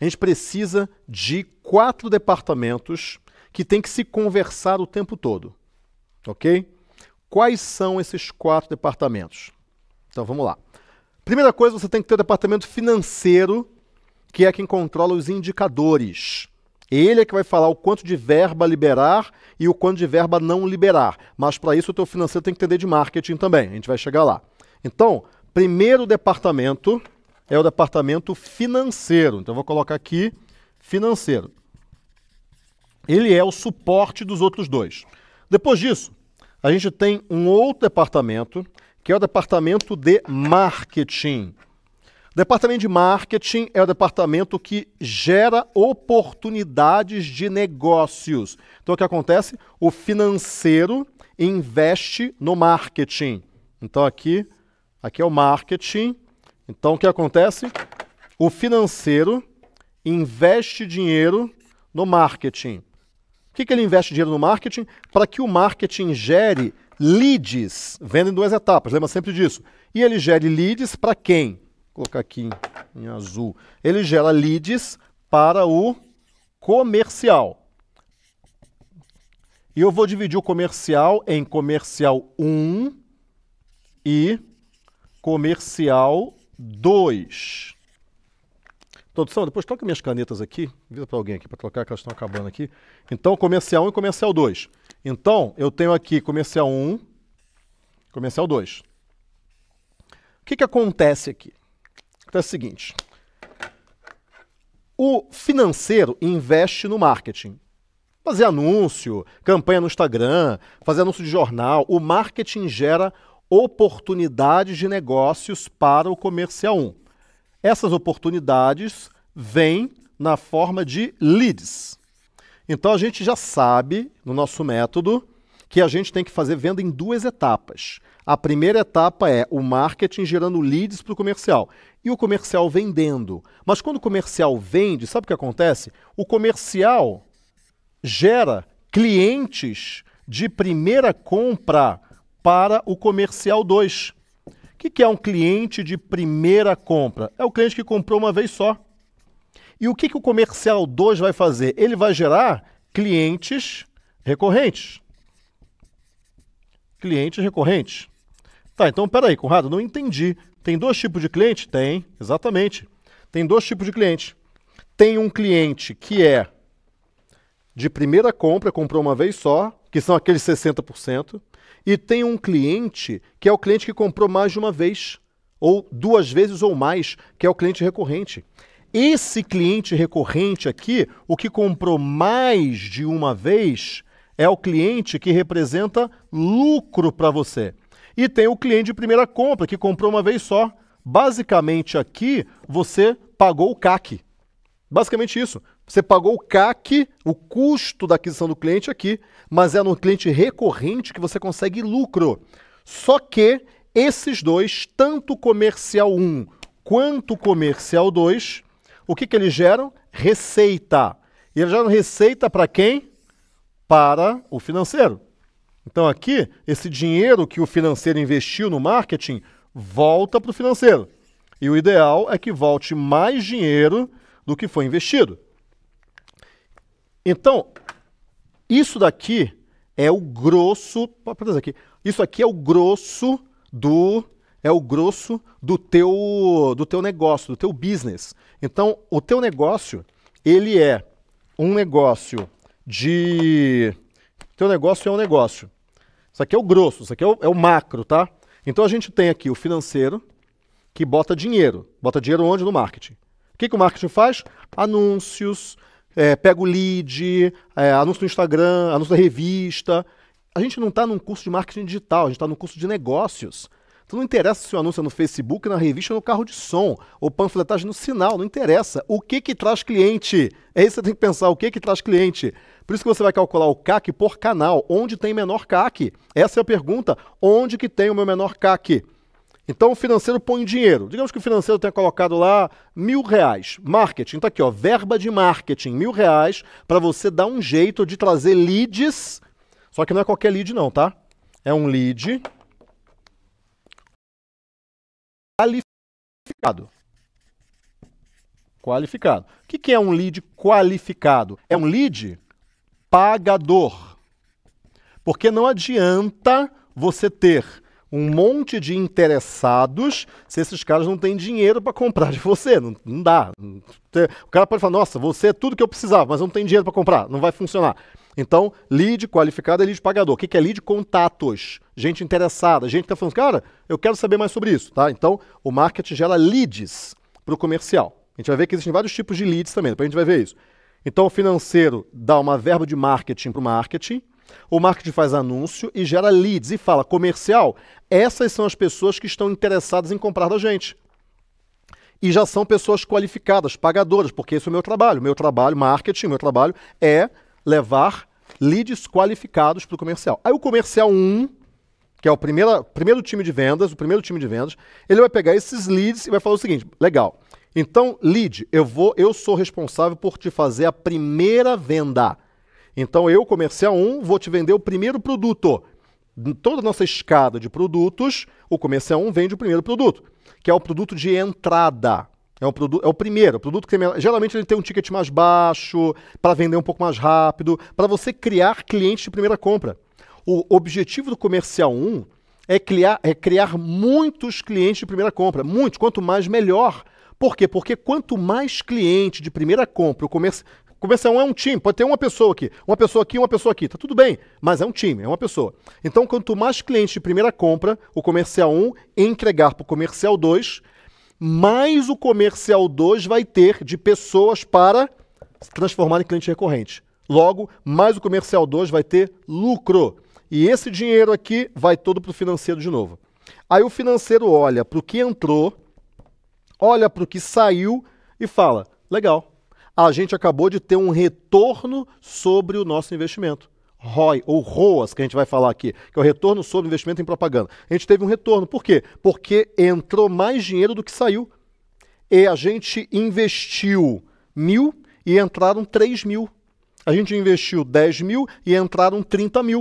A gente precisa de quatro departamentos que tem que se conversar o tempo todo. Ok? Quais são esses quatro departamentos? Então vamos lá. Primeira coisa, você tem que ter o departamento financeiro, que é quem controla os indicadores. Ele é que vai falar o quanto de verba liberar e o quanto de verba não liberar. Mas para isso o teu financeiro tem que entender de marketing também. A gente vai chegar lá. Então, primeiro departamento é o departamento financeiro. Então, eu vou colocar aqui financeiro. Ele é o suporte dos outros dois. Depois disso, a gente tem um outro departamento, que é o departamento de marketing. O departamento de marketing é o departamento que gera oportunidades de negócios. Então, o que acontece? O financeiro investe no marketing. Então, aqui, aqui é o marketing então o que acontece? O financeiro investe dinheiro no marketing. O que, que ele investe dinheiro no marketing? Para que o marketing gere leads, venda em duas etapas, lembra sempre disso. E ele gere leads para quem? Vou colocar aqui em azul. Ele gera leads para o comercial. E eu vou dividir o comercial em comercial 1 e comercial 2. Produção, depois toca minhas canetas aqui. Vida para alguém aqui para trocar, que elas estão acabando aqui. Então, comercial 1 e comercial 2. Então, eu tenho aqui comercial 1, comercial 2. O que, que acontece aqui? Acontece o seguinte. O financeiro investe no marketing. Fazer anúncio, campanha no Instagram, fazer anúncio de jornal. O marketing gera oportunidades de negócios para o comercial 1. Essas oportunidades vêm na forma de leads. Então a gente já sabe no nosso método que a gente tem que fazer venda em duas etapas. A primeira etapa é o marketing gerando leads para o comercial e o comercial vendendo. Mas quando o comercial vende, sabe o que acontece? O comercial gera clientes de primeira compra para o comercial 2. O que, que é um cliente de primeira compra? É o cliente que comprou uma vez só. E o que, que o comercial 2 vai fazer? Ele vai gerar clientes recorrentes. Clientes recorrentes. Tá, então peraí, Conrado, não entendi. Tem dois tipos de cliente? Tem, exatamente. Tem dois tipos de cliente. Tem um cliente que é de primeira compra, comprou uma vez só, que são aqueles 60%. E tem um cliente que é o cliente que comprou mais de uma vez, ou duas vezes ou mais, que é o cliente recorrente. Esse cliente recorrente aqui, o que comprou mais de uma vez, é o cliente que representa lucro para você. E tem o cliente de primeira compra, que comprou uma vez só. Basicamente aqui, você pagou o CAC. Basicamente isso. Você pagou o CAC, o custo da aquisição do cliente aqui, mas é no cliente recorrente que você consegue lucro. Só que esses dois, tanto comercial 1 quanto comercial 2, o que, que eles geram? Receita. E eles geram receita para quem? Para o financeiro. Então aqui, esse dinheiro que o financeiro investiu no marketing volta para o financeiro. E o ideal é que volte mais dinheiro do que foi investido. Então, isso daqui é o grosso, aqui, isso aqui é o grosso do é o grosso do teu do teu negócio, do teu business. Então, o teu negócio, ele é um negócio de teu negócio é um negócio. Isso aqui é o grosso, isso aqui é o, é o macro, tá? Então a gente tem aqui o financeiro que bota dinheiro. Bota dinheiro onde? No marketing que, que o marketing faz? Anúncios, é, pega o lead, é, anúncio no Instagram, anúncio na revista. A gente não está num curso de marketing digital, a gente está num curso de negócios. Então não interessa se o anúncio é no Facebook, na revista, no carro de som, ou panfletagem no sinal, não interessa. O que que traz cliente? É isso que você tem que pensar, o que que traz cliente? Por isso que você vai calcular o CAC por canal, onde tem menor CAC. Essa é a pergunta, onde que tem o meu menor CAC? Então o financeiro põe dinheiro. Digamos que o financeiro tenha colocado lá mil reais. Marketing, está aqui, ó, verba de marketing, mil reais, para você dar um jeito de trazer leads. Só que não é qualquer lead, não, tá? É um lead qualificado. Qualificado. O que, que é um lead qualificado? É um lead pagador. Porque não adianta você ter um monte de interessados se esses caras não têm dinheiro para comprar de você. Não, não dá. O cara pode falar, nossa, você é tudo que eu precisava, mas não tem dinheiro para comprar. Não vai funcionar. Então, lead qualificado é lead pagador. O que é lead? Contatos. Gente interessada, gente que está falando, cara, eu quero saber mais sobre isso, tá? Então, o marketing gera leads para o comercial. A gente vai ver que existem vários tipos de leads também, depois a gente vai ver isso. Então, o financeiro dá uma verba de marketing para o marketing, o marketing faz anúncio e gera leads e fala: comercial, essas são as pessoas que estão interessadas em comprar da gente. E já são pessoas qualificadas, pagadoras, porque esse é o meu trabalho. Meu trabalho, marketing, meu trabalho é levar leads qualificados para o comercial. Aí o comercial 1, um, que é o primeiro, primeiro time de vendas, o primeiro time de vendas, ele vai pegar esses leads e vai falar o seguinte: legal. Então, lead, eu vou, eu sou responsável por te fazer a primeira venda. Então eu, comercial 1, vou te vender o primeiro produto. Em toda a nossa escada de produtos, o comercial 1 vende o primeiro produto, que é o produto de entrada. É, produto, é o primeiro, o produto que tem, geralmente ele tem um ticket mais baixo, para vender um pouco mais rápido, para você criar clientes de primeira compra. O objetivo do comercial 1 é criar, é criar muitos clientes de primeira compra. Muitos, quanto mais melhor. Por quê? Porque quanto mais cliente de primeira compra o comercial. Convenção é um time, pode ter uma pessoa aqui, uma pessoa aqui, uma pessoa aqui, tá tudo bem, mas é um time, é uma pessoa. Então, quanto mais clientes de primeira compra, o comercial 1 entregar para o comercial 2, mais o comercial 2 vai ter de pessoas para se transformar em cliente recorrente. Logo, mais o comercial 2 vai ter lucro. E esse dinheiro aqui vai todo para o financeiro de novo. Aí o financeiro olha para o que entrou, olha para o que saiu e fala: legal, a gente acabou de ter um retorno sobre o nosso investimento. ROI, ou ROAS, que a gente vai falar aqui, que é o retorno sobre investimento em propaganda. A gente teve um retorno. Por quê? Porque entrou mais dinheiro do que saiu. E a gente investiu mil e entraram 3 mil. A gente investiu 10 mil e entraram 30 mil.